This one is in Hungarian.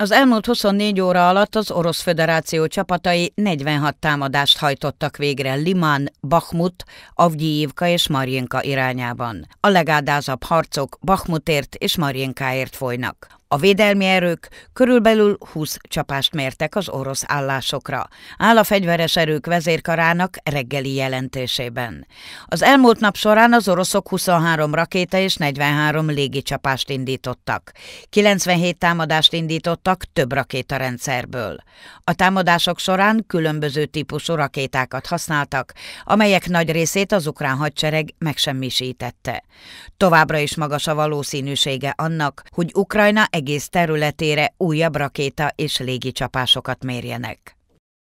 Az elmúlt 24 óra alatt az Orosz Föderáció csapatai 46 támadást hajtottak végre Liman, Bakhmut, Avgyijivka és Marjinka irányában. A legádázabb harcok Bakhmutért és Marjinkáért folynak. A védelmi erők körülbelül 20 csapást mértek az orosz állásokra, áll a fegyveres erők vezérkarának reggeli jelentésében. Az elmúlt nap során az oroszok 23 rakéta és 43 légicsapást indítottak. 97 támadást indítottak több rakétarendszerből. A támadások során különböző típusú rakétákat használtak, amelyek nagy részét az ukrán hadsereg megsemmisítette. Továbbra is magas a valószínűsége annak, hogy Ukrajna egész területére újabb rakéta és csapásokat mérjenek.